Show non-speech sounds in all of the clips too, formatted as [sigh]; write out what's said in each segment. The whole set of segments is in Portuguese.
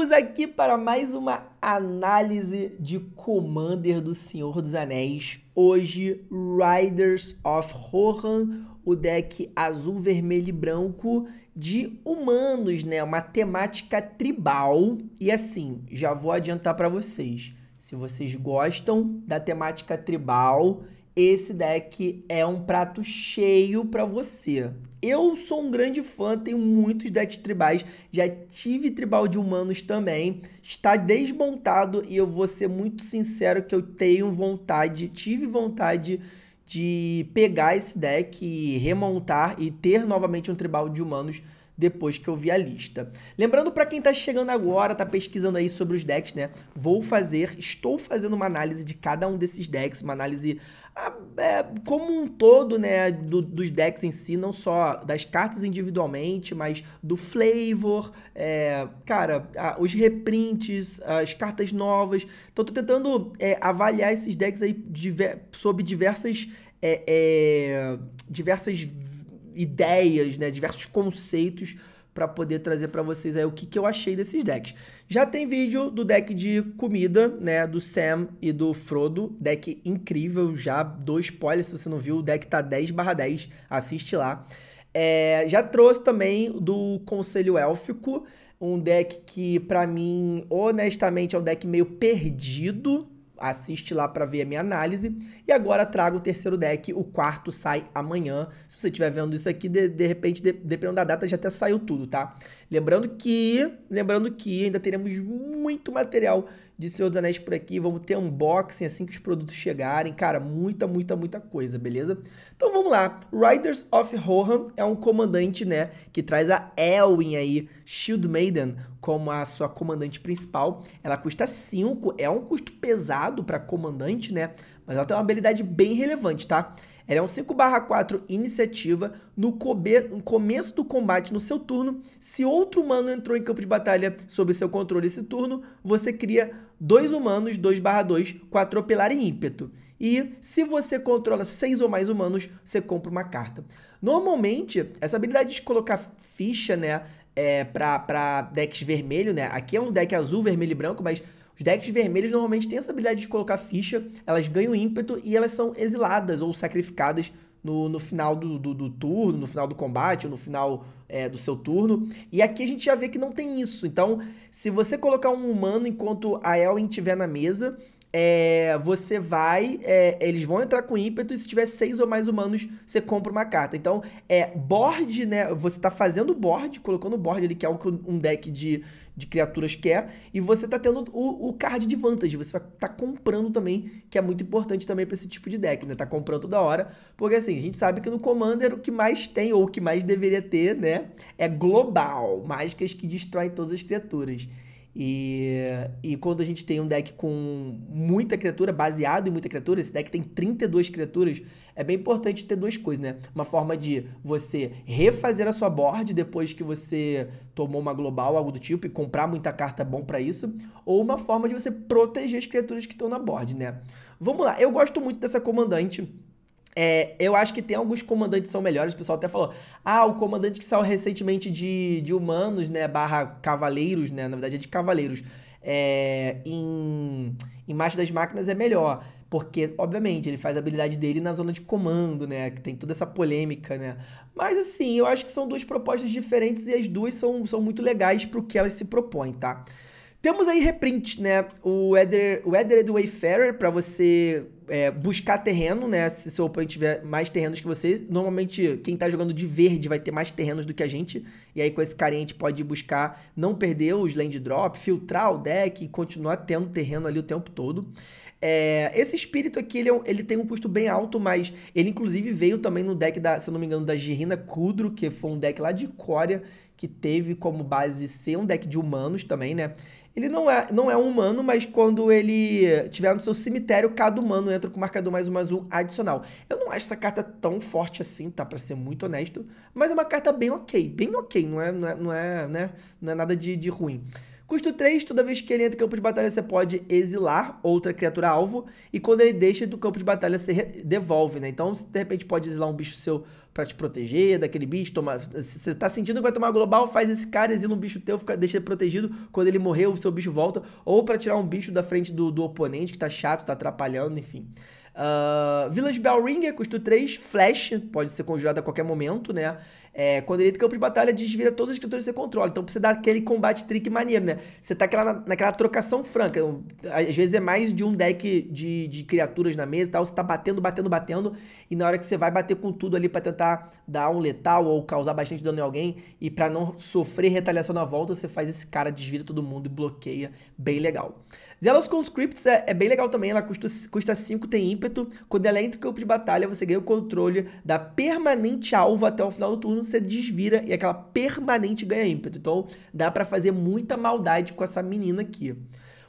Vamos aqui para mais uma análise de Commander do Senhor dos Anéis. Hoje, Riders of Rohan, o deck azul, vermelho e branco de humanos, né? Uma temática tribal. E assim, já vou adiantar para vocês. Se vocês gostam da temática tribal, esse deck é um prato cheio para você. Eu sou um grande fã, tenho muitos decks tribais, já tive tribal de humanos também. Está desmontado e eu vou ser muito sincero que eu tenho vontade, tive vontade de pegar esse deck e remontar e ter novamente um tribal de humanos depois que eu vi a lista. Lembrando para quem está chegando agora, está pesquisando aí sobre os decks, né? Vou fazer, estou fazendo uma análise de cada um desses decks, uma análise ah, é, como um todo, né? Do, dos decks em si, não só das cartas individualmente, mas do flavor, é, cara, a, os reprints, as cartas novas. Então, tô tentando é, avaliar esses decks aí diver, sob diversas é, é, diversas ideias, né, diversos conceitos para poder trazer para vocês aí o que, que eu achei desses decks. Já tem vídeo do deck de comida, né, do Sam e do Frodo, deck incrível, já dois spoilers se você não viu, o deck tá 10/10, assiste lá. É, já trouxe também do Conselho Élfico, um deck que para mim, honestamente, é um deck meio perdido, assiste lá para ver a minha análise. E agora trago o terceiro deck, o quarto sai amanhã. Se você estiver vendo isso aqui, de, de repente, de, dependendo da data, já até saiu tudo, tá? Lembrando que, lembrando que ainda teremos muito material de Senhor dos Anéis por aqui. Vamos ter unboxing assim que os produtos chegarem. Cara, muita, muita, muita coisa, beleza? Então vamos lá. Riders of Rohan é um comandante, né? Que traz a Elwin aí, Shield Maiden, como a sua comandante principal. Ela custa 5, é um custo pesado para comandante, né? Mas ela tem uma habilidade bem relevante, tá? Ela é um 5/4 iniciativa. No começo do combate no seu turno, se outro humano entrou em campo de batalha sob seu controle esse turno, você cria dois humanos 2 barra 2 com atropelar em ímpeto. E se você controla seis ou mais humanos, você compra uma carta. Normalmente, essa habilidade de colocar ficha, né, é, pra, pra decks vermelho, né, aqui é um deck azul, vermelho e branco, mas os decks vermelhos normalmente têm essa habilidade de colocar ficha, elas ganham ímpeto e elas são exiladas ou sacrificadas no, no final do, do, do, turno, no final do combate, ou no final é, do seu turno. E aqui a gente já vê que não tem isso. Então, se você colocar um humano enquanto a Elwin estiver na mesa, é, você vai. É, eles vão entrar com ímpeto e se tiver seis ou mais humanos, você compra uma carta. Então, é board, né? Você tá fazendo board, colocando board ali, que é um deck de, de criaturas quer, é, e você está tendo o, o, card de vantage, você vai tá comprando também, que é muito importante também para esse tipo de deck, né? Tá comprando toda hora, porque assim, a gente sabe que no Commander o que mais tem, ou o que mais deveria ter, né, é global, mágicas que destroem todas as criaturas. E, e quando a gente tem um deck com muita criatura, baseado em muita criatura, esse deck tem 32 criaturas, é bem importante ter duas coisas, né? Uma forma de você refazer a sua board depois que você tomou uma global, algo do tipo, e comprar muita carta é bom para isso, ou uma forma de você proteger as criaturas que estão na board, né? Vamos lá, eu gosto muito dessa comandante é, eu acho que tem alguns comandantes que são melhores, o pessoal até falou. Ah, o comandante que saiu recentemente de, de humanos, né? Barra cavaleiros, né? Na verdade é de cavaleiros. É, em, em Marcha das Máquinas é melhor. Porque, obviamente, ele faz a habilidade dele na zona de comando, né? Que tem toda essa polêmica, né? Mas assim, eu acho que são duas propostas diferentes e as duas são, são muito legais pro que elas se propõem, tá? Temos aí reprint, né? O Weathered é Wayfarer para você é, buscar terreno, né? Se seu oponente tiver mais terrenos que você. Normalmente, quem tá jogando de verde vai ter mais terrenos do que a gente. E aí, com esse cara, a gente pode buscar não perder os land drop, filtrar o deck e continuar tendo terreno ali o tempo todo. É, esse espírito aqui, ele, é ele, tem um custo bem alto, mas ele inclusive veio também no deck da, se eu não me engano, da Girina Kudro, que foi um deck lá de Coreia, que teve como base ser um deck de humanos também, né? Ele não é, não é um humano, mas quando ele tiver no seu cemitério, cada humano entra com marcador mais um azul adicional. Eu não acho essa carta tão forte assim, tá? Pra ser muito honesto. Mas é uma carta bem ok, bem ok, não é, não é, não é, né? não é nada de, de ruim. Custo 3, toda vez que ele entra em campo de batalha, você pode exilar outra criatura alvo. E quando ele deixa do campo de batalha, você devolve, né? Então, você, de repente, pode exilar um bicho seu para te proteger daquele bicho. tomar você tá sentindo que vai tomar global, faz esse cara, exila um bicho teu, fica, deixa ele protegido. Quando ele morrer, o seu bicho volta. Ou para tirar um bicho da frente do, do oponente que tá chato, tá atrapalhando, enfim. Uh, Village Bell Ringer, custo 3, Flash, pode ser conjurado a qualquer momento, né? É, quando ele entra em campo de batalha, desvira todos os criaturas que você controla. Então você dar aquele combate trick maneiro, né? Você tá aquela, naquela trocação franca. Então, às vezes é mais de um deck de, de criaturas na mesa e tal. Você tá batendo, batendo, batendo. E na hora que você vai bater com tudo ali para tentar dar um letal ou causar bastante dano em alguém. E para não sofrer retaliação na volta, você faz esse cara, desvira todo mundo e bloqueia. Bem legal. com Conscripts é, é, bem legal também, ela custa, custa 5, tem ímpeto. Quando ela entra em campo de batalha, você ganha o controle da permanente alvo até o final do turno, você desvira e aquela permanente ganha ímpeto. Então, dá para fazer muita maldade com essa menina aqui.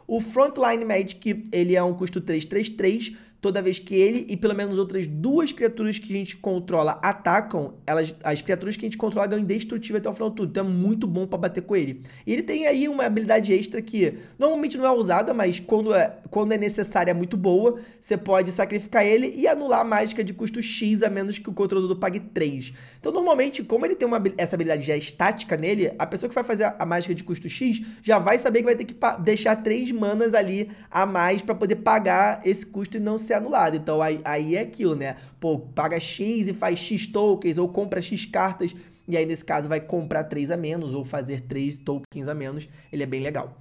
O Frontline Magic, ele é um custo 333, toda vez que ele e pelo menos outras duas criaturas que a gente controla atacam, elas, as criaturas que a gente controla ganham indestrutível até o final do turno. Então é muito bom para bater com ele. E ele tem aí uma habilidade extra que normalmente não é usada, mas quando é, quando é necessária é muito boa. Você pode sacrificar ele e anular a mágica de custo X, a menos que o controlador pague 3. Então normalmente, como ele tem uma, essa habilidade já estática nele, a pessoa que vai fazer a, mágica de custo X já vai saber que vai ter que deixar 3 manas ali a mais para poder pagar esse custo e não se ser anulado. Então aí, aí é aquilo, né? Pô, paga X e faz X tokens ou compra X cartas. E aí, nesse caso, vai comprar 3 a menos ou fazer 3 tokens a menos. Ele é bem legal.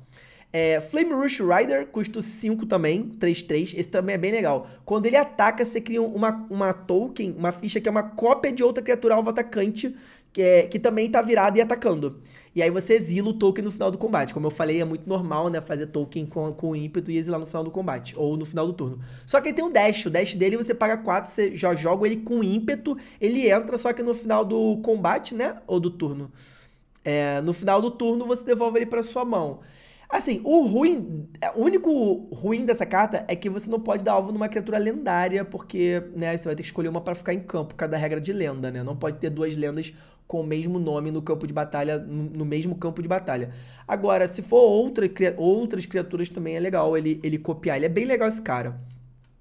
É, Flame Rush Rider custa 5 também, 3-3. Esse também é bem legal. Quando ele ataca, você cria uma, uma token, uma ficha que é uma cópia de outra criatura alvo atacante, que, é, que também está virada e atacando. E aí você exila o token no final do combate. Como eu falei, é muito normal, né? Fazer token com, com ímpeto e exilar no final do combate. Ou no final do turno. Só que aí tem o dash. O dash dele você paga 4, você já joga ele com ímpeto. Ele entra, só que no final do combate, né? Ou do turno. É, no final do turno você devolve ele para sua mão. Assim, o ruim, é, o único ruim dessa carta é que você não pode dar alvo numa criatura lendária, porque, né, você vai ter que escolher uma para ficar em campo, cada regra de lenda, né? Não pode ter duas lendas com o mesmo nome no campo de batalha, no mesmo campo de batalha. Agora, se for outra, outras criaturas também é legal ele, ele copiar. Ele é bem legal esse cara.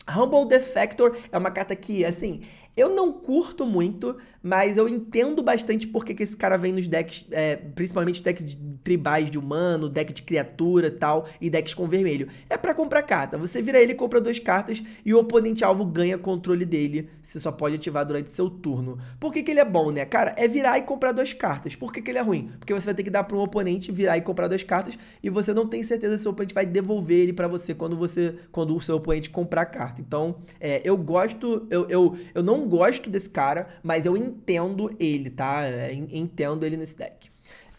Humble Defector é uma carta que, assim, eu não curto muito, mas eu entendo bastante porque que esse cara vem nos decks, é, principalmente decks tribais de humano, deck de criatura e tal, e decks com vermelho. É para comprar carta. Você vira ele, compra duas cartas e o oponente alvo ganha controle dele. Você só pode ativar durante seu turno. Por que, que ele é bom, né? Cara, é virar e comprar duas cartas. Por que, que ele é ruim? Porque você vai ter que dar para um oponente virar e comprar duas cartas e você não tem certeza se o oponente vai devolver ele para você quando você quando o seu oponente comprar a carta. Então, é, eu gosto, eu, eu, eu não gosto desse cara, mas eu entendo entendo ele, tá? É, entendo ele nesse deck.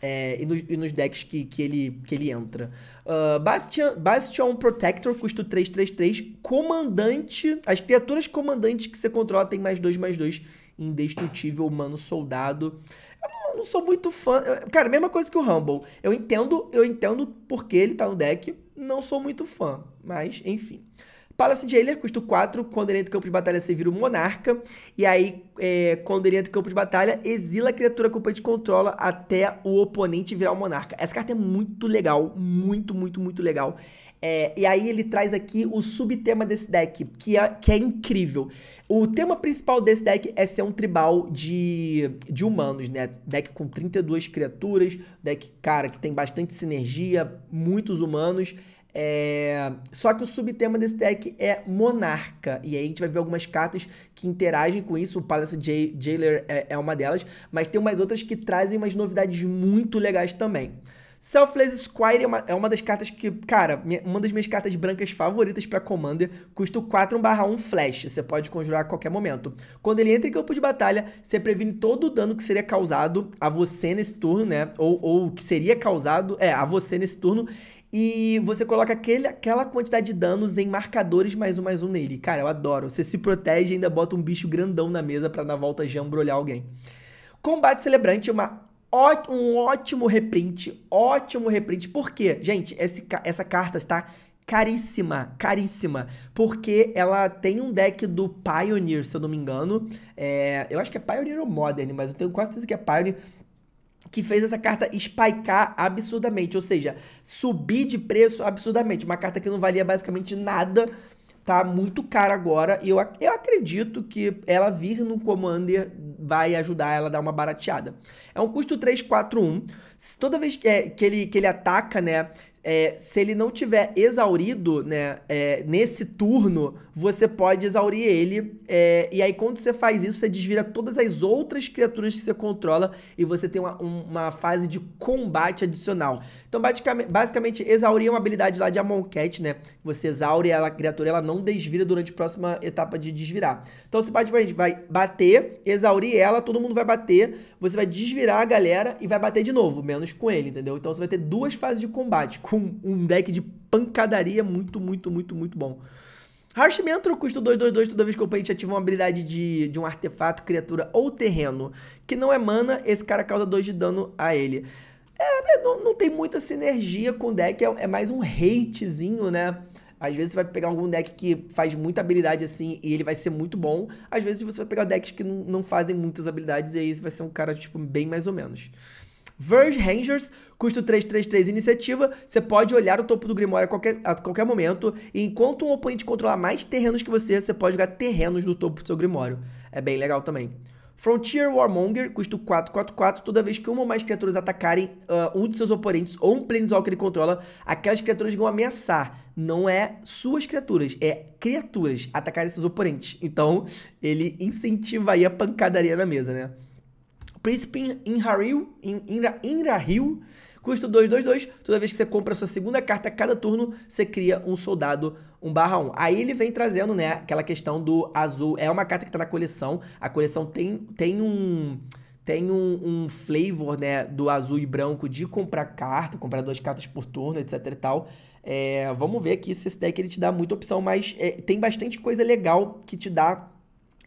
É, e, e, nos decks que, que, ele, que ele entra. Uh, Bastion, Bastion Protector, custo 333. Comandante. As criaturas comandantes que você controla tem mais 2, mais 2. Indestrutível, mano, soldado. Eu não, não sou muito fã. Eu, cara, mesma coisa que o Humble. Eu entendo, eu entendo porque ele tá no deck. Não sou muito fã. Mas, enfim. Palace Jailer custa 4, quando ele entra em campo de batalha você vira o um monarca, e aí é, quando ele entra em campo de batalha, exila a criatura que o oponente controla até o oponente virar o um monarca. Essa carta é muito legal, muito, muito, muito legal. É, e aí ele traz aqui o subtema desse deck, que é, que é incrível. O tema principal desse deck é ser um tribal de, de humanos, né? Deck com 32 criaturas, deck, cara, que tem bastante sinergia, muitos humanos. É... Só que o subtema desse deck é Monarca. E aí a gente vai ver algumas cartas que interagem com isso. O Palace Jailer é, é uma delas. Mas tem umas outras que trazem umas novidades muito legais também. Selfless Squire é uma, é uma das cartas que, cara, minha, uma das minhas cartas brancas favoritas para Commander. Custa 4 barra 1 flash, você pode conjurar a qualquer momento. Quando ele entra em campo de batalha, você previne todo o dano que seria causado a você nesse turno, né? Ou, ou que seria causado, é, a você nesse turno. E você coloca aquele, aquela quantidade de danos em marcadores mais um mais um nele. Cara, eu adoro. Você se protege e ainda bota um bicho grandão na mesa para na volta já embrulhar alguém. Combate Celebrante é uma um ótimo reprint, ótimo reprint. Por quê? Gente, esse, essa carta está caríssima, caríssima, porque ela tem um deck do Pioneer, se eu não me engano. É, eu acho que é Pioneer ou Modern, mas eu tenho quase certeza que é Pioneer que fez essa carta spikear absurdamente, ou seja, subir de preço absurdamente. Uma carta que não valia basicamente nada, tá muito cara agora. E eu, eu acredito que ela vir no Commander vai ajudar ela a dar uma barateada. É um custo 341. Toda vez que, é, que, ele, que ele ataca, né? É, se ele não tiver exaurido, né, é, nesse turno, você pode exaurir ele. É, e aí, quando você faz isso, você desvira todas as outras criaturas que você controla e você tem uma, uma fase de combate adicional. Então, basicamente, basicamente, exaurir é uma habilidade lá de Amon né? Você exaure ela, a criatura, ela não desvira durante a próxima etapa de desvirar. Então, você basicamente vai bater, exaurir ela, todo mundo vai bater, você vai desvirar a galera e vai bater de novo, menos com ele, entendeu? Então, você vai ter duas fases de combate com um deck de pancadaria muito, muito, muito, muito bom. Harsh Mentor custa 222 toda vez que o oponente ativa uma habilidade de, de um artefato, criatura ou terreno que não é mana, esse cara causa 2 de dano a ele. É, é, não, não tem muita sinergia com o deck, é, é mais um hatezinho, né? Às vezes você vai pegar algum deck que faz muita habilidade assim e ele vai ser muito bom. Às vezes você vai pegar decks que não, não fazem muitas habilidades e aí vai ser um cara, tipo, bem mais ou menos. Verge Rangers, custo 333 iniciativa, você pode olhar o topo do Grimório a qualquer, a qualquer momento, e enquanto um oponente controlar mais terrenos que você, você pode jogar terrenos no topo do seu Grimório. É bem legal também. Frontier Warmonger, custo 444, toda vez que uma ou mais criaturas atacarem uh, um de seus oponentes ou um Planeswalker que ele controla, aquelas criaturas vão ameaçar. Não é suas criaturas, é criaturas atacarem seus oponentes. Então, ele incentiva aí a pancadaria na mesa, né? príncipe Inrahil, Inra, Inrahil custa 2, 2, Toda vez que você compra a sua segunda carta, a cada turno, você cria um soldado 1 barra 1. Aí ele vem trazendo, né, aquela questão do azul. É uma carta que tá na coleção. A coleção tem, tem um tem um, um, flavor, né, do azul e branco de comprar carta, comprar duas cartas por turno, etc e tal. É, vamos ver aqui se esse deck ele te dá muita opção, mas é, tem bastante coisa legal que te dá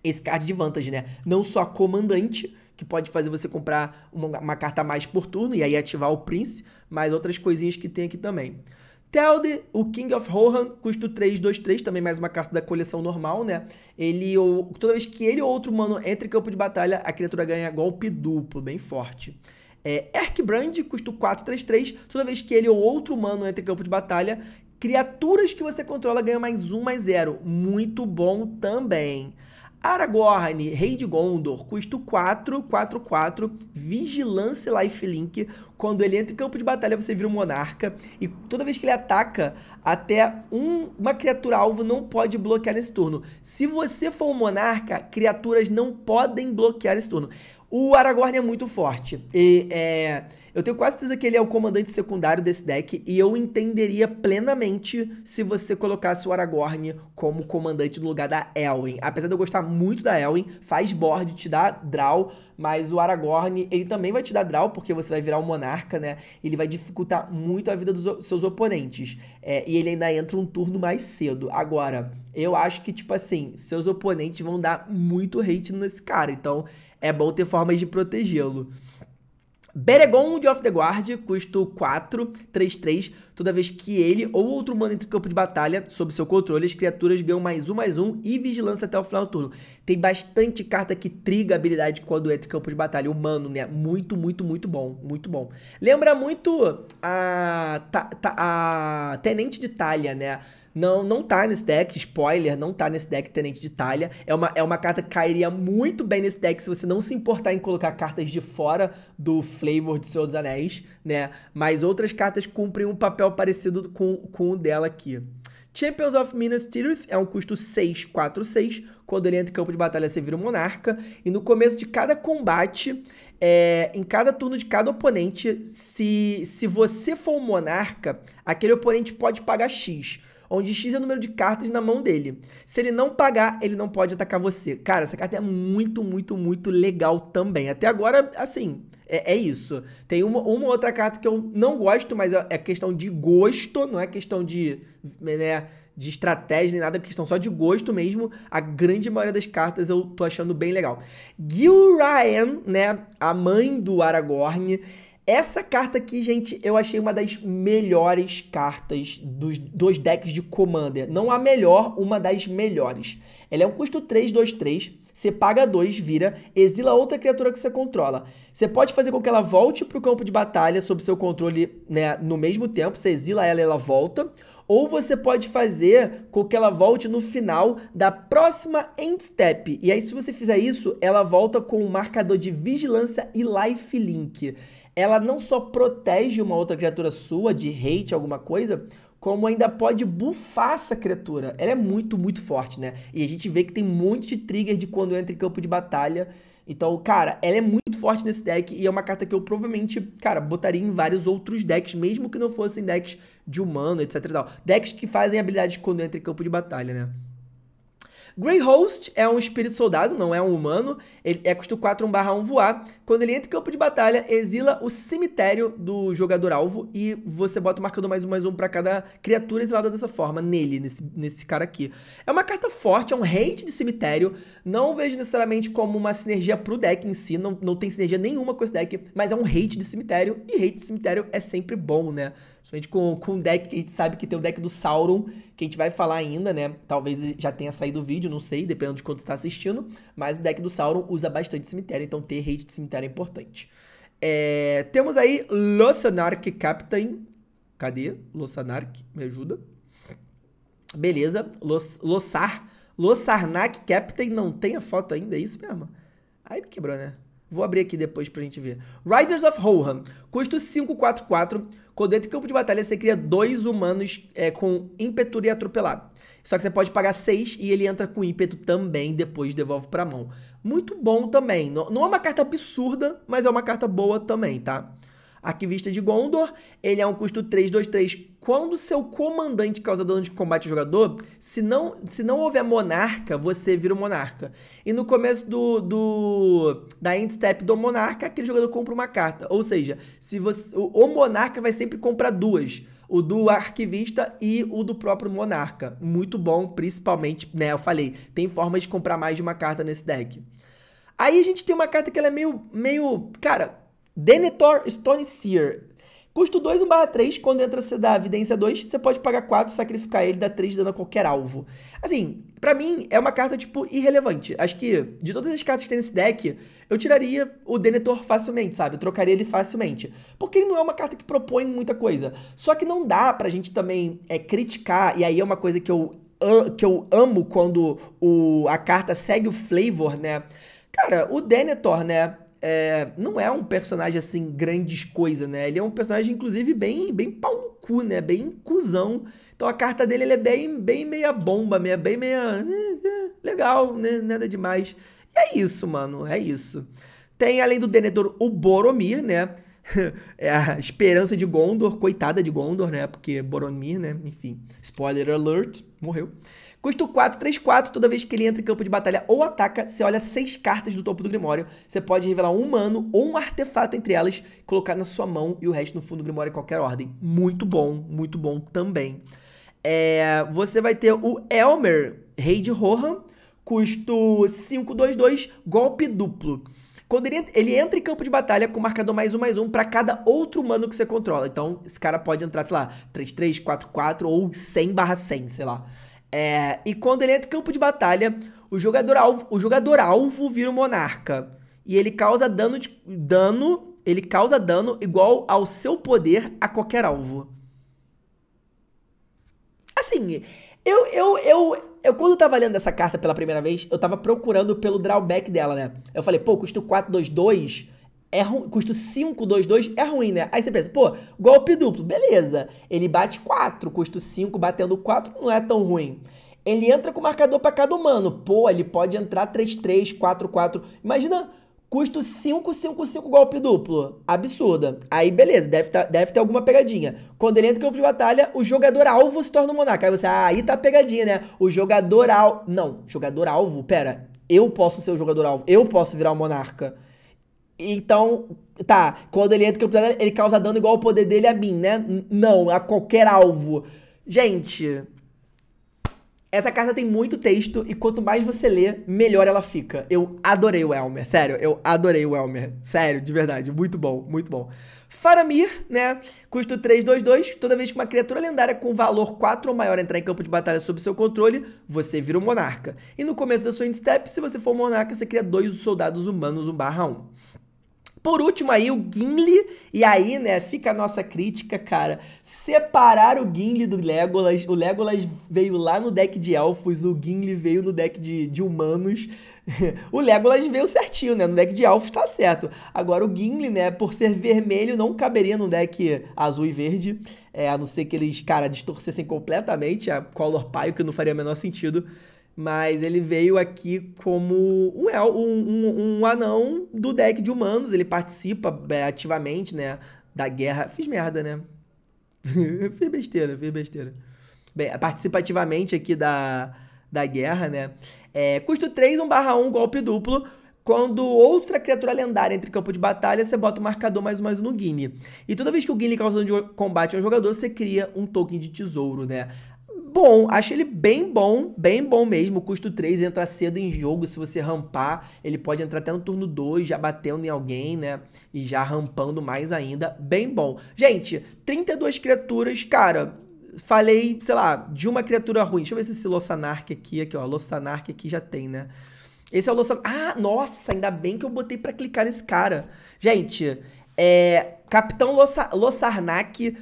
esse card de vantagem, né? Não só comandante, que pode fazer você comprar uma, uma carta a mais por turno e aí ativar o Prince, mais outras coisinhas que tem aqui também. Telde, o King of Rohan, custo 3, 2, 3, também mais uma carta da coleção normal, né? Ele, ou, toda vez que ele ou outro humano entra em campo de batalha, a criatura ganha golpe duplo, bem forte. É, Erkbrand, custo 4, 3, 3, toda vez que ele ou outro humano entra em campo de batalha, criaturas que você controla ganham mais 1, mais 0. Muito bom também. Aragorn, Rei de Gondor, custo 4, 4, 4, Vigilância Lifelink. Quando ele entra em campo de batalha, você vira um monarca. E toda vez que ele ataca, até um, uma criatura alvo não pode bloquear nesse turno. Se você for um monarca, criaturas não podem bloquear esse turno. O Aragorn é muito forte. E, é eu tenho quase certeza que ele é o comandante secundário desse deck e eu entenderia plenamente se você colocasse o Aragorn como comandante no lugar da Elwin. Apesar de eu gostar muito da Elwin, faz board, te dá draw, mas o Aragorn, ele também vai te dar draw, porque você vai virar um monarca, né? Ele vai dificultar muito a vida dos seus oponentes. É, e ele ainda entra um turno mais cedo. Agora, eu acho que, tipo assim, seus oponentes vão dar muito hate nesse cara. Então, é bom ter formas de protegê-lo. Beregond de Off the Guard, custo 4, 3, 3. Toda vez que ele ou outro humano entra em campo de batalha, sob seu controle, as criaturas ganham mais um, mais um e vigilância até o final do turno. Tem bastante carta que triga a habilidade quando entra em campo de batalha. Humano, né? Muito, muito, muito bom. Muito bom. Lembra muito a, a, a Tenente de Talha, né? Não, não tá nesse deck, spoiler, não tá nesse deck Tenente de Itália. É uma, é uma carta que cairia muito bem nesse deck se você não se importar em colocar cartas de fora do flavor de Senhor dos Anéis, né? Mas outras cartas cumprem um papel parecido com, com o dela aqui. Champions of Minas Tirith é um custo 646. Quando ele entra em campo de batalha, você vira um monarca. E no começo de cada combate, é, em cada turno de cada oponente, se, se você for um monarca, aquele oponente pode pagar X onde X é o número de cartas na mão dele. Se ele não pagar, ele não pode atacar você. Cara, essa carta é muito, muito, muito legal também. Até agora, assim, é, é, isso. Tem uma, uma outra carta que eu não gosto, mas é, é questão de gosto, não é questão de, né, de estratégia nem nada, é questão só de gosto mesmo. A grande maioria das cartas eu tô achando bem legal. Gil Ryan, né, a mãe do Aragorn, essa carta aqui, gente, eu achei uma das melhores cartas dos dois decks de Commander. Não a melhor, uma das melhores. Ela é um custo 3, 2, 3. Você paga 2, vira, exila outra criatura que você controla. Você pode fazer com que ela volte para o campo de batalha sob seu controle né, no mesmo tempo. Você exila ela e ela volta. Ou você pode fazer com que ela volte no final da próxima end step. E aí, se você fizer isso, ela volta com o um marcador de vigilância e life link ela não só protege uma outra criatura sua de hate, alguma coisa, como ainda pode bufar essa criatura. Ela é muito, muito forte, né? E a gente vê que tem um monte de trigger de quando entra em campo de batalha. Então, cara, ela é muito forte nesse deck e é uma carta que eu provavelmente, cara, botaria em vários outros decks, mesmo que não fossem decks de humano, etc e tal. Decks que fazem habilidades quando entra em campo de batalha, né? Greyhost é um espírito soldado, não é um humano. Ele é custo 4, 1/1 voar. Quando ele entra em campo de batalha, exila o cemitério do jogador alvo e você bota o marcador mais um, mais um pra cada criatura exilada dessa forma, nele, nesse, nesse cara aqui. É uma carta forte, é um hate de cemitério. Não vejo necessariamente como uma sinergia pro deck em si, não, não tem sinergia nenhuma com esse deck, mas é um hate de cemitério e hate de cemitério é sempre bom, né? Principalmente com, com um deck que a gente sabe que tem o deck do Sauron, que a gente vai falar ainda, né? Talvez já tenha saído o vídeo, não sei, dependendo de quando você está assistindo. Mas o deck do Sauron usa bastante cemitério, então ter rede de cemitério é importante. É, temos aí Lossanark Captain. Cadê? Lossanark, me ajuda. Beleza, Los, Losar. Losarnak Captain não tem a foto ainda, é isso mesmo? Aí me quebrou, né? Vou abrir aqui depois pra gente ver. Riders of Rohan. Custo 544. Quando entra em campo de batalha, você cria dois humanos é, com ímpeto e atropelar. Só que você pode pagar 6 e ele entra com ímpeto também, depois devolve pra mão. Muito bom também. Não é uma carta absurda, mas é uma carta boa também, tá? Arquivista de Gondor, ele é um custo 323 quando seu comandante causa dano de combate ao jogador, se não, se não houver monarca, você vira o monarca. E no começo do, do da endstep do monarca, aquele jogador compra uma carta. Ou seja, se você, o, o monarca vai sempre comprar duas. O do arquivista e o do próprio monarca. Muito bom, principalmente, né? Eu falei, tem forma de comprar mais de uma carta nesse deck. Aí a gente tem uma carta que ela é meio, meio, cara, Denethor Stone Seer Custo 2, 1 barra 3. Quando entra, você dá evidência 2. Você pode pagar 4, sacrificar ele, dar 3 dando a qualquer alvo. Assim, para mim, é uma carta, tipo, irrelevante. Acho que, de todas as cartas que tem nesse deck, eu tiraria o Denethor facilmente, sabe? Eu trocaria ele facilmente. Porque ele não é uma carta que propõe muita coisa. Só que não dá pra gente também é, criticar, e aí é uma coisa que eu, que eu amo quando o, a carta segue o flavor, né? Cara, o Denethor, né? é, não é um personagem assim, grandes coisa, né? Ele é um personagem, inclusive, bem, bem pau no cu, né? Bem cuzão. Então a carta dele ele é bem, bem meia bomba, meia, bem meia. Né, né, legal, né? Nada demais. E é isso, mano. É isso. Tem, além do denedor o Boromir, né? [laughs] é a esperança de Gondor, coitada de Gondor, né? Porque Boromir, né? Enfim, spoiler alert, morreu. Custo 4, 3, 4. Toda vez que ele entra em campo de batalha ou ataca, você olha seis cartas do topo do Grimório. Você pode revelar um humano ou um artefato entre elas, colocar na sua mão e o resto no fundo do Grimório em é qualquer ordem. Muito bom, muito bom também. É, você vai ter o Elmer, Rei de Rohan, custo 5, 2, 2, golpe duplo. Quando ele, ele, entra em campo de batalha com marcador mais um, mais um para cada outro humano que você controla. Então, esse cara pode entrar, sei lá, 3, 3, 4, 4 ou 100 barra 100, sei lá. É, e quando ele entra em campo de batalha, o jogador alvo, o jogador alvo vira um monarca. E ele causa dano de, dano, ele causa dano igual ao seu poder a qualquer alvo. Assim, eu eu eu, eu quando eu tava lendo essa carta pela primeira vez, eu tava procurando pelo drawback dela, né? Eu falei, pô, custo 4 2 2 é ruim, custo 5, 2, 2 é ruim, né? Aí você pensa, pô, golpe duplo, beleza. Ele bate 4, custo 5, batendo 4 não é tão ruim. Ele entra com marcador para cada humano. Pô, ele pode entrar 3, 3, 4, 4. Imagina, custo 5, 5, 5 golpe duplo. Absurda. Aí, beleza, deve, tá, deve ter alguma pegadinha. Quando ele entra em campo de batalha, o jogador alvo se torna um monarca. Aí você, ah, aí tá a pegadinha, né? O jogador alvo. Não, jogador alvo, pera. Eu posso ser o jogador alvo. Eu posso virar o um monarca. Então, tá, quando ele entra no campo de batalha, ele causa dano igual ao poder dele a mim, né? Não, a qualquer alvo. Gente, essa carta tem muito texto e quanto mais você lê, melhor ela fica. Eu adorei o Elmer, sério, eu adorei o Elmer. Sério, de verdade, muito bom, muito bom. Faramir, né? Custo 3, 2, 2. Toda vez que uma criatura lendária com valor 4 ou maior entrar em campo de batalha sob seu controle, você vira um monarca. E no começo da sua instep, se você for um monarca, você cria dois soldados humanos 1 barra 1. Por último aí, o Gimli. E aí, né, fica a nossa crítica, cara. Separar o Gimli do Legolas. O Legolas veio lá no deck de elfos, o Gimli veio no deck de, de humanos. [laughs] o Legolas veio certinho, né? No deck de elfos tá certo. Agora o Gimli, né, por ser vermelho, não caberia no deck azul e verde. É, a não ser que eles, cara, distorcessem completamente a Color Pie, o que não faria o menor sentido. Mas ele veio aqui como um, um, um anão do deck de humanos. Ele participa é, ativamente, né? Da guerra. Fiz merda, né? [laughs] fiz besteira, fiz besteira. Bem, participa ativamente aqui da, da guerra, né? É, custo 3, 1 barra 1, golpe duplo. Quando outra criatura lendária entre campo de batalha, você bota o marcador mais mais no Guine. E toda vez que o Guine causa um de combate a um jogador, você cria um token de tesouro, né? bom, acho ele bem bom, bem bom mesmo. Custo 3 entra cedo em jogo, se você rampar, ele pode entrar até no turno 2, já batendo em alguém, né? E já rampando mais ainda, bem bom. Gente, 32 criaturas, cara, falei, sei lá, de uma criatura ruim. Deixa eu ver se esse Lossanark aqui, aqui ó, Lossanark aqui já tem, né? Esse é o Lossanark. Ah, nossa, ainda bem que eu botei para clicar nesse cara. Gente, é... Capitão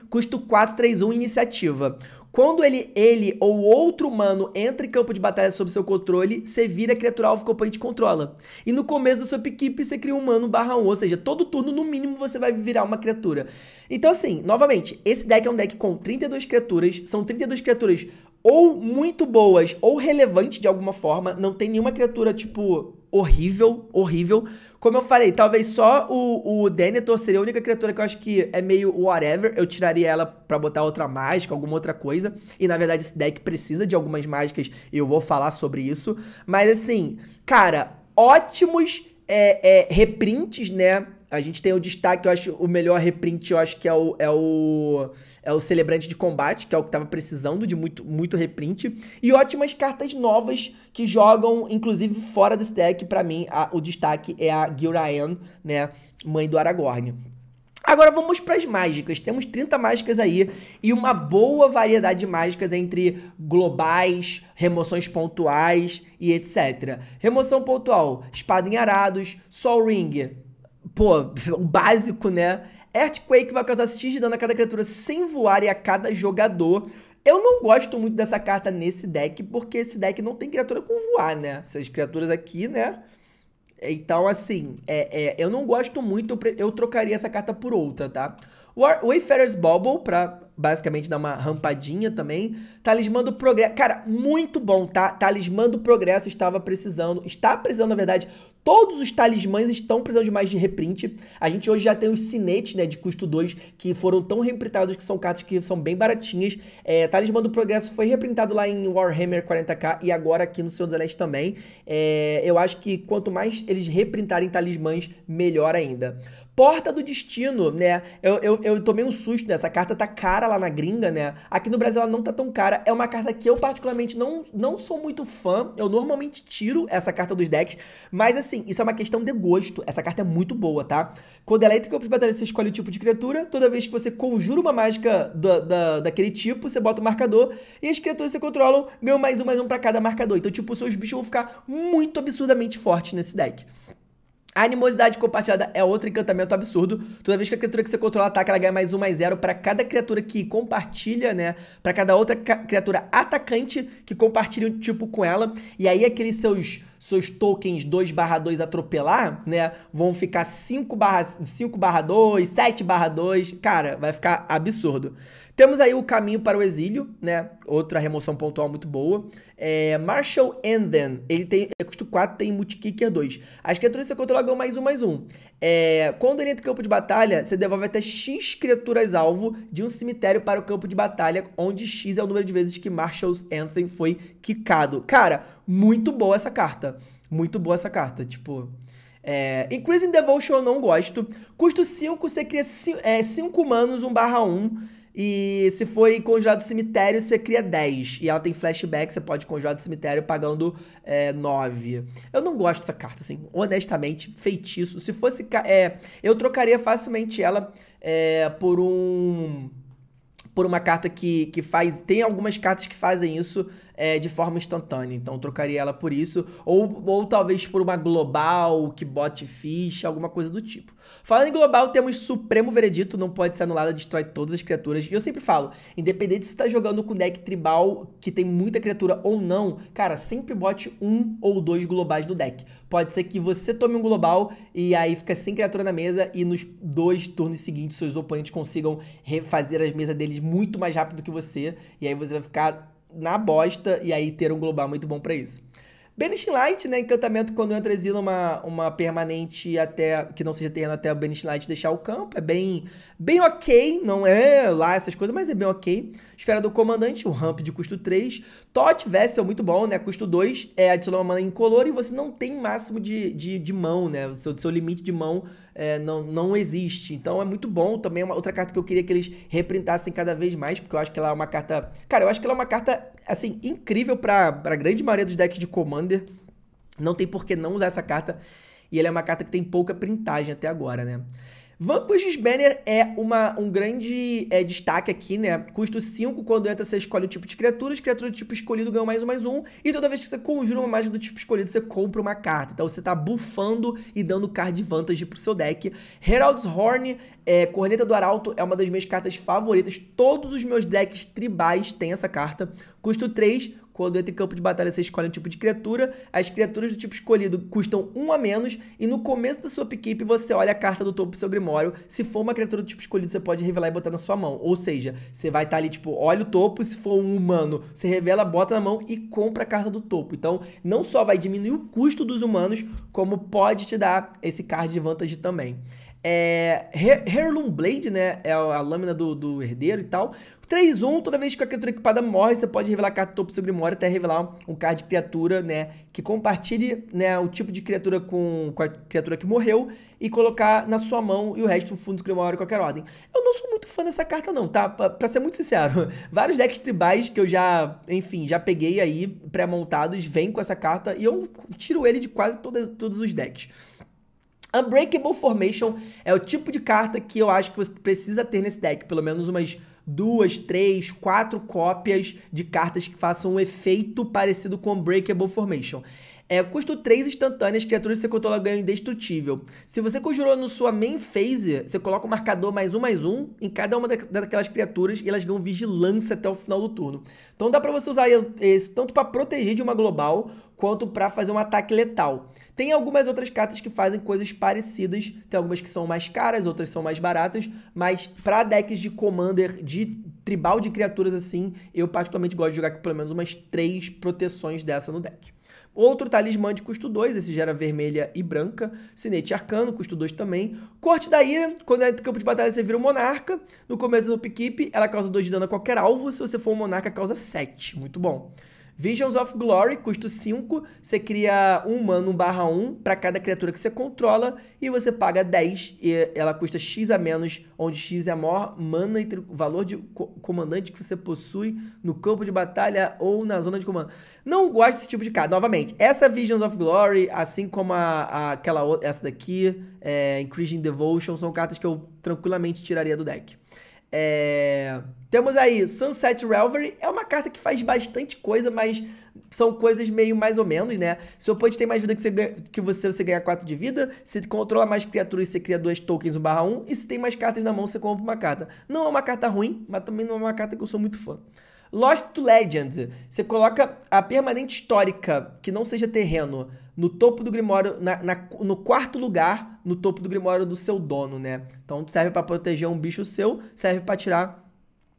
custo 4, 3, 1, iniciativa. Quando ele, ele ou outro humano entra em campo de batalha sob seu controle, você vira criatura alvo que o oponente controla. E no começo da sua equipe, você cria um humano barra um. ou seja, todo turno, no mínimo, você vai virar uma criatura. Então, assim, novamente, esse deck é um deck com 32 criaturas, são 32 criaturas ou muito boas ou relevantes de alguma forma. Não tem nenhuma criatura, tipo, horrível, horrível. Como eu falei, talvez só o, o Denethor seria a única criatura que eu acho que é meio whatever. Eu tiraria ela para botar outra mágica, alguma outra coisa. E na verdade esse deck precisa de algumas mágicas e eu vou falar sobre isso. Mas assim, cara, ótimos é, é, reprints, né? a gente tem o destaque, eu acho, o melhor reprint, eu acho que é o, é o, é o Celebrante de Combate, que é o que tava precisando de muito, muito reprint. E ótimas cartas novas que jogam, inclusive, fora desse deck. para mim, a, o destaque é a Gilraen, né? Mãe do Aragorn. Agora vamos para as mágicas. Temos 30 mágicas aí e uma boa variedade de mágicas entre globais, remoções pontuais e etc. Remoção pontual: espada em arados, sol ring, pô, [laughs] o básico, né? Earthquake vai causar X dano a cada criatura sem voar e a cada jogador. Eu não gosto muito dessa carta nesse deck, porque esse deck não tem criatura com voar, né? Essas criaturas aqui, né? Então, assim, é, é, eu não gosto muito, eu trocaria essa carta por outra, tá? War, Wayfarer's bubble pra basicamente dar uma rampadinha também. Talismã do Progresso. Cara, muito bom, tá? Talismã do Progresso estava precisando. Está precisando, na verdade. Todos os talismãs estão precisando de mais de reprint. A gente hoje já tem os cinetes, né, de custo 2, que foram tão reprintados que são cartas que são bem baratinhas. É, talismã do Progresso foi reprintado lá em Warhammer 40k e agora aqui no Senhor dos Anéis também. É, eu acho que quanto mais eles reprintarem talismãs, melhor ainda. Porta do Destino, né? Eu, eu, eu tomei um susto, né? Essa carta tá cara lá na gringa, né? Aqui no Brasil ela não tá tão cara. É uma carta que eu, particularmente, não, não sou muito fã. Eu normalmente tiro essa carta dos decks. Mas, assim, isso é uma questão de gosto. Essa carta é muito boa, tá? Quando é ela entra em campo de batalha, você escolhe o tipo de criatura. Toda vez que você conjura uma mágica da, da, daquele tipo, você bota o marcador. E as criaturas que você controlam ganham mais um, mais um pra cada marcador. Então, tipo, os seus bichos vão ficar muito absurdamente fortes nesse deck. A animosidade compartilhada é outro encantamento absurdo. Toda vez que a criatura que você controla ataca, ela ganha mais um, mais zero para cada criatura que compartilha, né? Para cada outra criatura atacante que compartilha um tipo com ela. E aí aqueles seus seus tokens 2 barra 2 atropelar, né? Vão ficar 5 barra, 5 barra 2, 7 barra 2. Cara, vai ficar absurdo. Temos aí o caminho para o exílio, né? Outra remoção pontual muito boa. É, Marshall Enden, ele tem é custo 4, tem Multikicker 2. As criaturas que você controla ganham mais um, mais um. É, quando ele entra em campo de batalha, você devolve até X criaturas alvo de um cemitério para o campo de batalha, onde X é o número de vezes que Marshall's Anthem foi quicado. Cara, muito boa essa carta. Muito boa essa carta, tipo... É, Increasing Devotion eu não gosto. Custo 5, você cria 5 é, cinco humanos, 1 barra 1. E se foi conjurar do cemitério, você cria 10. E ela tem flashback, você pode conjurar do cemitério pagando é, 9. Eu não gosto dessa carta, assim, honestamente, feitiço. Se fosse. É, eu trocaria facilmente ela é, por um. Por uma carta que, que faz. Tem algumas cartas que fazem isso é, de forma instantânea. Então trocaria ela por isso, ou, ou talvez por uma global que bote ficha, alguma coisa do tipo. Falando em global, temos Supremo Veredito, não pode ser anulada, destrói todas as criaturas. E eu sempre falo, independente se você tá jogando com deck tribal que tem muita criatura ou não, cara, sempre bote um ou dois globais no deck. Pode ser que você tome um global e aí fica sem criatura na mesa e nos dois turnos seguintes seus oponentes consigam refazer as mesas deles muito mais rápido que você. E aí você vai ficar na bosta e aí ter um global muito bom para isso. Banishing Light, né? Encantamento quando entra exila uma, uma permanente até que não seja terreno até o Banishing Light deixar o campo. É bem, bem ok, não é lá essas coisas, mas é bem ok. Esfera do Comandante, o ramp de custo 3. Tot Vessel, muito bom, né? Custo 2, é adicionar uma mana incolor e você não tem máximo de, de, de mão, né? O seu, seu limite de mão é, não, não existe. Então é muito bom. Também é uma outra carta que eu queria que eles reprintassem cada vez mais, porque eu acho que ela é uma carta. Cara, eu acho que ela é uma carta, assim, incrível pra, pra grande maioria dos decks de Commander. Não tem por que não usar essa carta. E ela é uma carta que tem pouca printagem até agora, né? Vanquish's Banner é uma, um grande é, destaque aqui, né? Custo 5, quando entra você escolhe o tipo de criaturas, criatura do tipo escolhido ganha mais um, mais um, e toda vez que você conjura uma magia do tipo escolhido, você compra uma carta. Então você tá bufando e dando card vantage pro seu deck. Herald's Horn, é, Corneta do Arauto, é uma das minhas cartas favoritas. Todos os meus decks tribais têm essa carta. Custo 3, quando entra em campo de batalha, você escolhe um tipo de criatura. As criaturas do tipo escolhido custam um a menos. E no começo da sua equipe, você olha a carta do topo do seu Grimório. Se for uma criatura do tipo escolhido, você pode revelar e botar na sua mão. Ou seja, você vai estar tá ali, tipo, olha o topo. Se for um humano, você revela, bota na mão e compra a carta do topo. Então, não só vai diminuir o custo dos humanos, como pode te dar esse card de vantagem também. É, Heirloom Blade, né? É a lâmina do, do herdeiro e tal 3-1, toda vez que a criatura equipada morre, você pode revelar a carta do topo do seu grimório até revelar um card de criatura, né? Que compartilhe né, o tipo de criatura com, com a criatura que morreu e colocar na sua mão e o resto no fundo do grimório qualquer ordem. Eu não sou muito fã dessa carta não, tá? Pra, pra ser muito sincero, [laughs] vários decks tribais que eu já, enfim, já peguei aí pré-montados vêm com essa carta e eu tiro ele de quase todas, todos os decks. Unbreakable Formation é o tipo de carta que eu acho que você precisa ter nesse deck, pelo menos umas duas, três, quatro cópias de cartas que façam um efeito parecido com Breakable Formation. É, custo 3 instantâneas, criaturas que você controla indestrutível. Se você conjurou no sua main phase, você coloca o um marcador mais um, mais um em cada uma da, daquelas criaturas e elas ganham vigilância até o final do turno. Então dá pra você usar esse tanto para proteger de uma global, quanto para fazer um ataque letal. Tem algumas outras cartas que fazem coisas parecidas, tem algumas que são mais caras, outras são mais baratas, mas para decks de commander de tribal de criaturas assim, eu particularmente gosto de jogar com pelo menos umas três proteções dessa no deck. Outro talismã de custo 2, esse gera vermelha e branca. Sinete arcano, custo 2 também. Corte da ira, quando é campo de batalha você vira um monarca. No começo do upkeep, ela causa 2 de dano a qualquer alvo. Se você for um monarca, causa 7. Muito bom. Visions of Glory, custo 5. Você cria um mana 1 barra 1 para cada criatura que você controla. E você paga 10. E ela custa X a menos, onde X é a maior mana entre o valor de co comandante que você possui no campo de batalha ou na zona de comando. Não gosto desse tipo de carta. Novamente, essa Visions of Glory, assim como a, a aquela outra, essa daqui, é, Increasing Devotion, são cartas que eu tranquilamente tiraria do deck. É... Temos aí Sunset Revelry, é uma carta que faz bastante coisa, mas são coisas meio mais ou menos, né? Seu oponente tem mais vida que você, ganha, que você, você ganha 4 de vida, se controla mais criaturas, você cria 2 tokens 1 barra 1, e se tem mais cartas na mão, você compra uma carta. Não é uma carta ruim, mas também não é uma carta que eu sou muito fã. Lost to Legend, você coloca a permanente histórica, que não seja terreno, no topo do grimório, na, na, no quarto lugar, no topo do grimório do seu dono, né? Então serve para proteger um bicho seu, serve para tirar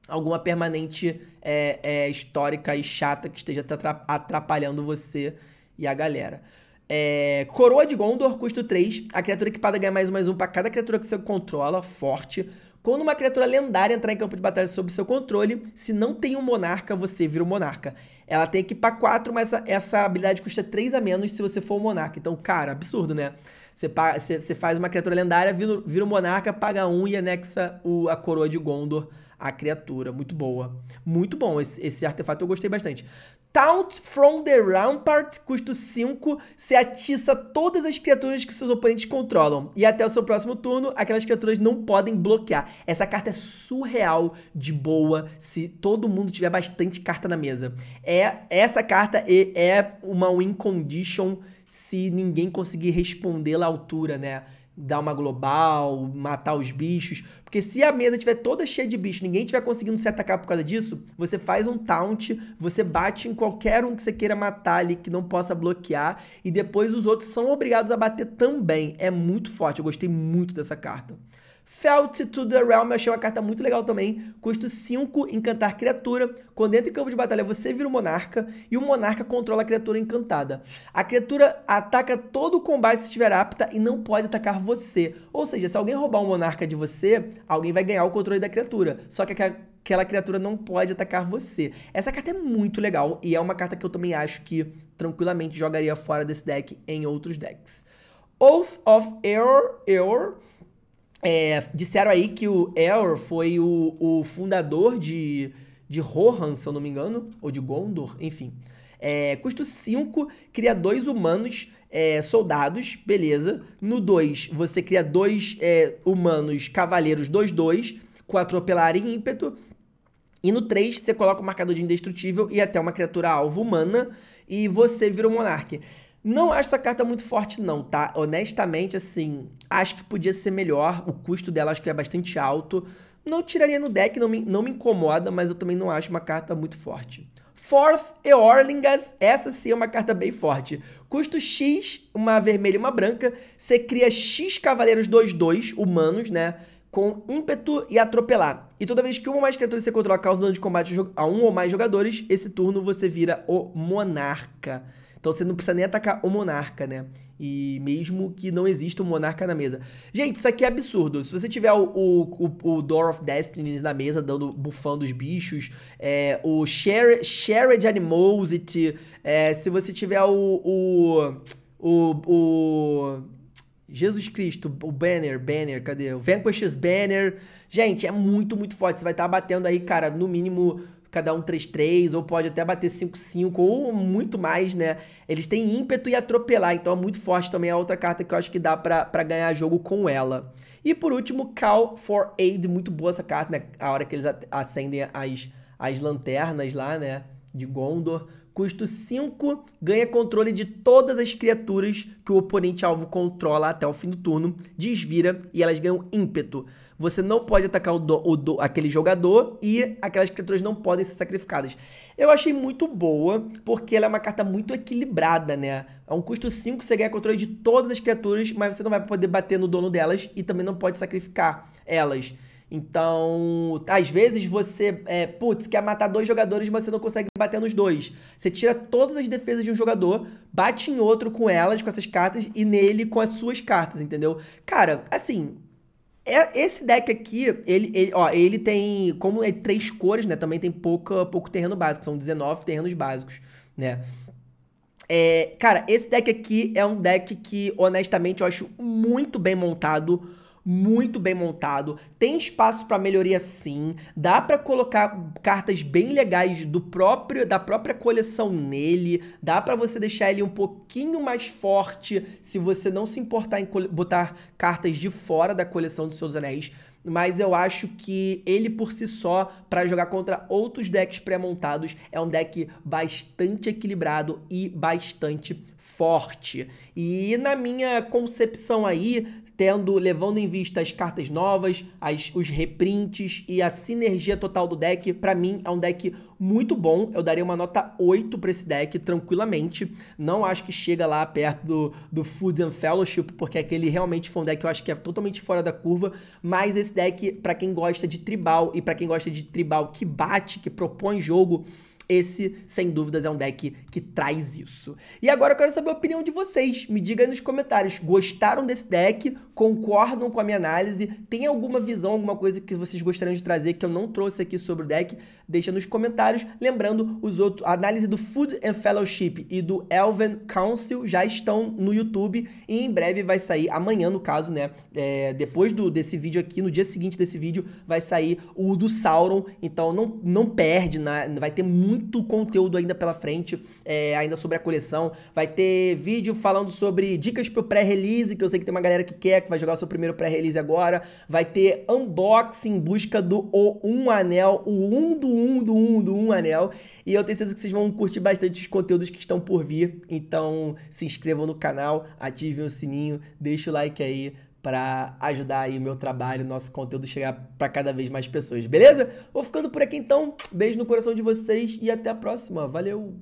alguma permanente é, é, histórica e chata que esteja atrapalhando você e a galera. É, Coroa de Gondor, custo 3. A criatura equipada ganha mais um, mais um para cada criatura que você controla, forte. Quando uma criatura lendária entrar em campo de batalha sob seu controle, se não tem um monarca, você vira um monarca. Ela tem que equipar 4, mas essa, essa, habilidade custa 3 a menos se você for um monarca. Então, cara, absurdo, né? Você, paga, você, você faz uma criatura lendária, vira, vira um monarca, paga 1 um e anexa o, a coroa de Gondor à criatura. Muito boa. Muito bom. Esse, esse artefato eu gostei bastante. Taunt from the Rampart, custo 5, se atiça todas as criaturas que seus oponentes controlam. E até o seu próximo turno, aquelas criaturas não podem bloquear. Essa carta é surreal de boa se todo mundo tiver bastante carta na mesa. É Essa carta é, é uma win condition se ninguém conseguir responder à altura, né? dar uma global, matar os bichos. Porque se a mesa tiver toda cheia de bichos, ninguém tiver conseguindo se atacar por causa disso, você faz um taunt, você bate em qualquer um que você queira matar ali, que não possa bloquear, e depois os outros são obrigados a bater também. É muito forte, eu gostei muito dessa carta. Felt to the Realm, eu achei uma carta muito legal também. Custo 5, encantar criatura. Quando entra em campo de batalha, você vira o um monarca e o monarca controla a criatura encantada. A criatura ataca todo o combate se estiver apta e não pode atacar você. Ou seja, se alguém roubar um monarca de você, alguém vai ganhar o controle da criatura. Só que aquela criatura não pode atacar você. Essa carta é muito legal e é uma carta que eu também acho que tranquilamente jogaria fora desse deck em outros decks. Oath of Error, Error é, disseram aí que o Elr foi o, o, fundador de, de Rohan, se eu não me engano, ou de Gondor, enfim. É, custo 5, cria dois humanos é, soldados, beleza. No 2, você cria dois é, humanos cavaleiros 2-2, com atropelar e ímpeto. E no 3, você coloca o marcador de indestrutível e até uma criatura alvo humana, e você vira o um monarca. Não acho essa carta muito forte, não, tá? Honestamente, assim, acho que podia ser melhor. O custo dela acho que é bastante alto. Não tiraria no deck, não me, não me incomoda, mas eu também não acho uma carta muito forte. Fourth Eorlingas, essa sim é uma carta bem forte. Custo X, uma vermelha e uma branca. Você cria X Cavaleiros 2-2, humanos, né? Com ímpeto e atropelar. E toda vez que uma ou mais criaturas você controla causa dano de combate a um ou mais jogadores, esse turno você vira o Monarca. Então você não precisa nem atacar o monarca, né? E mesmo que não exista um monarca na mesa. Gente, isso aqui é absurdo. Se você tiver o, o, o, o Door of Destiny na mesa, dando bufando os bichos, é, o Share, Shared Animosity, é, se você tiver o, o, o, o Jesus Cristo, o banner, banner, cadê? O Vanquish's Banner. Gente, é muito, muito forte. Você vai estar tá batendo aí, cara, no mínimo cada um 3-3, ou pode até bater 5-5, ou muito mais, né? Eles têm ímpeto e atropelar, então é muito forte também a outra carta que eu acho que dá para ganhar jogo com ela. E por último, Call for Aid, muito boa essa carta, né? A hora que eles acendem as, as lanternas lá, né? De Gondor. Custo 5, ganha controle de todas as criaturas que o oponente alvo controla até o fim do turno, desvira e elas ganham ímpeto. Você não pode atacar o, do, o do, aquele jogador e aquelas criaturas não podem ser sacrificadas. Eu achei muito boa, porque ela é uma carta muito equilibrada, né? É um custo 5 você ganha controle de todas as criaturas, mas você não vai poder bater no dono delas e também não pode sacrificar elas. Então, às vezes você, é, putz, quer matar dois jogadores, mas você não consegue bater nos dois. Você tira todas as defesas de um jogador, bate em outro com elas, com essas cartas, e nele com as suas cartas, entendeu? Cara, assim, é, esse deck aqui, ele, ele, ó, ele tem, como é três cores, né? Também tem pouca, pouco terreno básico, são 19 terrenos básicos, né? É, cara, esse deck aqui é um deck que, honestamente, eu acho muito bem montado muito bem montado, tem espaço para melhoria sim, dá para colocar cartas bem legais do próprio da própria coleção nele, dá para você deixar ele um pouquinho mais forte se você não se importar em botar cartas de fora da coleção dos seus anéis, mas eu acho que ele por si só, para jogar contra outros decks pré-montados, é um deck bastante equilibrado e bastante forte. E na minha concepção aí, tendo levando em vista as cartas novas, as, os reprints e a sinergia total do deck, para mim é um deck muito bom. Eu daria uma nota 8 para esse deck tranquilamente. Não acho que chega lá perto do, do Food and Fellowship, porque aquele realmente foi um deck que eu acho que é totalmente fora da curva, mas esse deck para quem gosta de tribal e para quem gosta de tribal que bate, que propõe jogo, esse, sem dúvidas, é um deck que traz isso. E agora eu quero saber a opinião de vocês. Me diga aí nos comentários, gostaram desse deck? Concordam com a minha análise? Tem alguma visão, alguma coisa que vocês gostariam de trazer que eu não trouxe aqui sobre o deck? deixa nos comentários. Lembrando, os outros, a análise do Food and Fellowship e do Elven Council já estão no YouTube e em breve vai sair, amanhã no caso, né? É, depois do, desse vídeo aqui, no dia seguinte desse vídeo, vai sair o do Sauron. Então não, não perde, né? vai ter muito conteúdo ainda pela frente, é, ainda sobre a coleção. Vai ter vídeo falando sobre dicas pro pré-release, que eu sei que tem uma galera que quer, que vai jogar o seu primeiro pré-release agora. Vai ter unboxing em busca do O Um Anel, o um do um, do um, do um anel. E eu tenho certeza que vocês vão curtir bastante os conteúdos que estão por vir. Então se inscrevam no canal, ativem o sininho, deixem o like aí para ajudar aí o meu trabalho, nosso conteúdo chegar para cada vez mais pessoas, beleza? Vou ficando por aqui então. Beijo no coração de vocês e até a próxima. Valeu.